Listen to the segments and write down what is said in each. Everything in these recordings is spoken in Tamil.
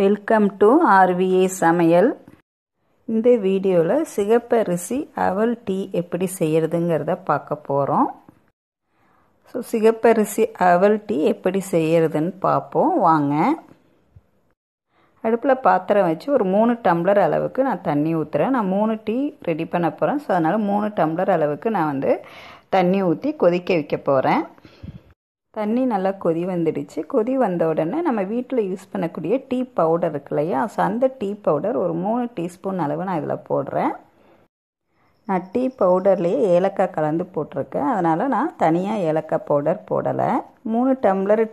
வெல்கம் டு ஆர்விஏ சமையல் இந்த வீடியோவில் சிகப்பரிசி அவல் டீ எப்படி செய்கிறதுங்கிறத பார்க்க போகிறோம் ஸோ சிகப்பரிசி அவல் டீ எப்படி செய்கிறதுன்னு பார்ப்போம் வாங்க அடுப்பில் பாத்திரம் வச்சு ஒரு மூணு டம்ளர் அளவுக்கு நான் தண்ணி ஊற்றுறேன் நான் மூணு டீ ரெடி பண்ண போகிறேன் ஸோ அதனால் மூணு டம்ளர் அளவுக்கு நான் வந்து தண்ணி ஊற்றி கொதிக்க வைக்க போகிறேன் தண்ணி நல்லா கொதி வந்துடுச்சு கொதி வந்த உடனே நம்ம வீட்டில் யூஸ் பண்ணக்கூடிய டீ பவுடர் இருக்கு இல்லையா ஸோ அந்த டீ பவுடர் ஒரு மூணு டீஸ்பூன் அளவு நான் இதில் போடுறேன் நான் டீ பவுடர்லேயே ஏலக்காய் கலந்து போட்டிருக்கேன் அதனால் நான் தனியாக ஏலக்காய் பவுடர் போடலை மூணு டம்ளர்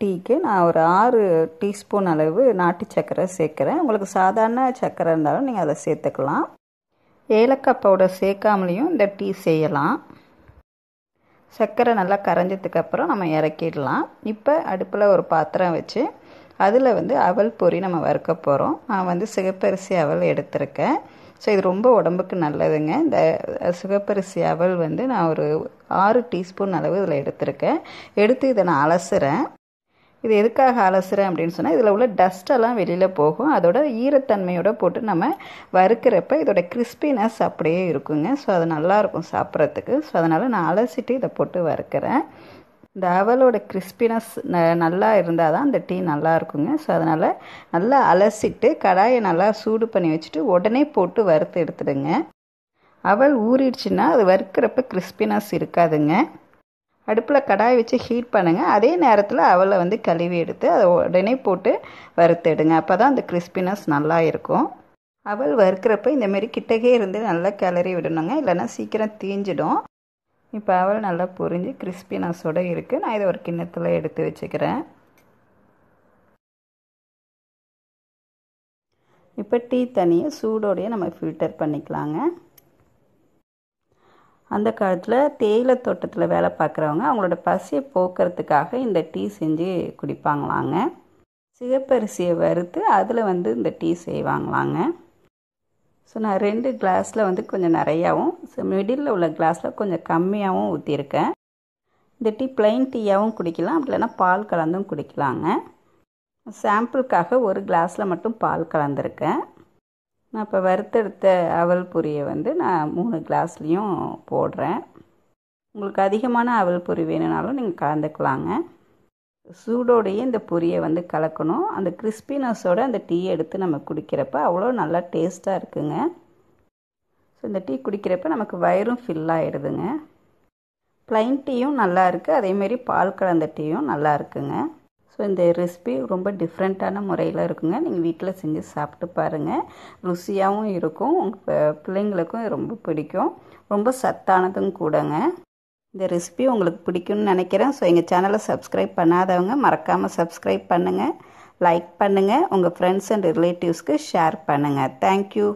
டீக்கு நான் ஒரு ஆறு டீஸ்பூன் அளவு நாட்டு சர்க்கரை சேர்க்குறேன் உங்களுக்கு சாதாரண சர்க்கரை இருந்தாலும் நீங்கள் அதை சேர்த்துக்கலாம் ஏலக்காய் பவுடர் சேர்க்காமலேயும் இந்த டீ செய்யலாம் சர்க்கரை நல்லா கரைஞ்சதுக்கு அப்புறம் நம்ம இறக்கிடலாம் இப்போ அடுப்பில் ஒரு பாத்திரம் வச்சு அதில் வந்து அவல் பொறி நம்ம வறுக்க போகிறோம் நான் வந்து சிகப்பரிசி அவல் எடுத்திருக்கேன் ஸோ இது ரொம்ப உடம்புக்கு நல்லதுங்க இந்த சிகப்பரிசி அவல் வந்து நான் ஒரு ஆறு டீஸ்பூன் அளவு இதில் எடுத்திருக்கேன் எடுத்து இதை நான் அலசுகிறேன் இது எதுக்காக அலசுகிறேன் அப்படின்னு சொன்னால் இதில் உள்ள டஸ்ட்டெல்லாம் வெளியில் போகும் அதோட ஈரத்தன்மையோட போட்டு நம்ம வறுக்கிறப்ப இதோட கிறிஸ்பினஸ் அப்படியே இருக்குங்க ஸோ அது நல்லாயிருக்கும் சாப்பிட்றதுக்கு ஸோ அதனால் நான் அலசிட்டு இதை போட்டு வறுக்கிறேன் இந்த அவலோட கிறிஸ்பினஸ் நல்லா இருந்தால் தான் அந்த டீ நல்லா இருக்குங்க ஸோ அதனால் நல்லா அலசிட்டு கடாயை நல்லா சூடு பண்ணி வச்சுட்டு உடனே போட்டு வறுத்து எடுத்துடுங்க அவள் ஊறிடுச்சுன்னா அது வறுக்கிறப்ப கிறிஸ்பினஸ் இருக்காதுங்க அடுப்பில் கடாய் வச்சு ஹீட் பண்ணுங்கள் அதே நேரத்தில் அவளை வந்து கழுவி எடுத்து அதை உடனே போட்டு வறுத்துடுங்க அப்போ தான் அந்த கிறிஸ்பினஸ் நல்லா இருக்கும் அவள் வறுக்கிறப்ப இந்தமாரி கிட்டக்கே இருந்து நல்லா கிளறி விடணுங்க இல்லைன்னா சீக்கிரம் தீஞ்சிடும் இப்போ அவள் நல்லா பொரிஞ்சு கிறிஸ்பினஸோடு இருக்குது நான் இதை ஒரு கிண்ணத்தில் எடுத்து வச்சுக்கிறேன் இப்போ டீ தனியாக சூடோடையே நம்ம ஃபில்டர் பண்ணிக்கலாங்க அந்த காலத்தில் தேயிலை தோட்டத்தில் வேலை பார்க்குறவங்க அவங்களோட பசியை போக்குறதுக்காக இந்த டீ செஞ்சு குடிப்பாங்களாங்க சிகப்பரிசியை வறுத்து அதில் வந்து இந்த டீ செய்வாங்களாங்க ஸோ நான் ரெண்டு கிளாஸில் வந்து கொஞ்சம் நிறையாவும் ஸோ மிடில் உள்ள கிளாஸில் கொஞ்சம் கம்மியாகவும் ஊற்றிருக்கேன் இந்த டீ பிளைன் டீயாகவும் குடிக்கலாம் அப்படி இல்லைன்னா பால் கலந்தும் குடிக்கலாங்க சாம்பிளுக்காக ஒரு கிளாஸில் மட்டும் பால் கலந்துருக்கேன் நான் இப்போ வறுத்தெடுத்த அவல் பொரியை வந்து நான் மூணு கிளாஸ்லேயும் போடுறேன் உங்களுக்கு அதிகமான அவல் பொரி வேணும்னாலும் நீங்கள் கலந்துக்கலாங்க சூடோடையே இந்த பொரியை வந்து கலக்கணும் அந்த கிறிஸ்பினஸோட அந்த டீ எடுத்து நம்ம குடிக்கிறப்ப அவ்வளோ நல்லா டேஸ்ட்டாக இருக்குங்க ஸோ இந்த டீ குடிக்கிறப்ப நமக்கு வயிறும் ஃபில் ஆகிடுதுங்க ப்ளைன் டீயும் நல்லா இருக்குது அதேமாரி பால் கலந்த டீயும் நல்லா இருக்குங்க ஸோ இந்த ரெசிபி ரொம்ப டிஃப்ரெண்ட்டான முறையில் இருக்குங்க நீங்கள் வீட்டில் செஞ்சு சாப்பிட்டு பாருங்கள் ருசியாகவும் இருக்கும் உங்கள் பிள்ளைங்களுக்கும் ரொம்ப பிடிக்கும் ரொம்ப சத்தானதும் கூடங்க இந்த ரெசிபி உங்களுக்கு பிடிக்கும்னு நினைக்கிறேன் ஸோ எங்கள் சேனலை சப்ஸ்கிரைப் பண்ணாதவங்க மறக்காமல் சப்ஸ்கிரைப் பண்ணுங்கள் லைக் பண்ணுங்கள் உங்கள் ஃப்ரெண்ட்ஸ் அண்ட் ரிலேட்டிவ்ஸ்க்கு ஷேர் பண்ணுங்கள் தேங்க்யூ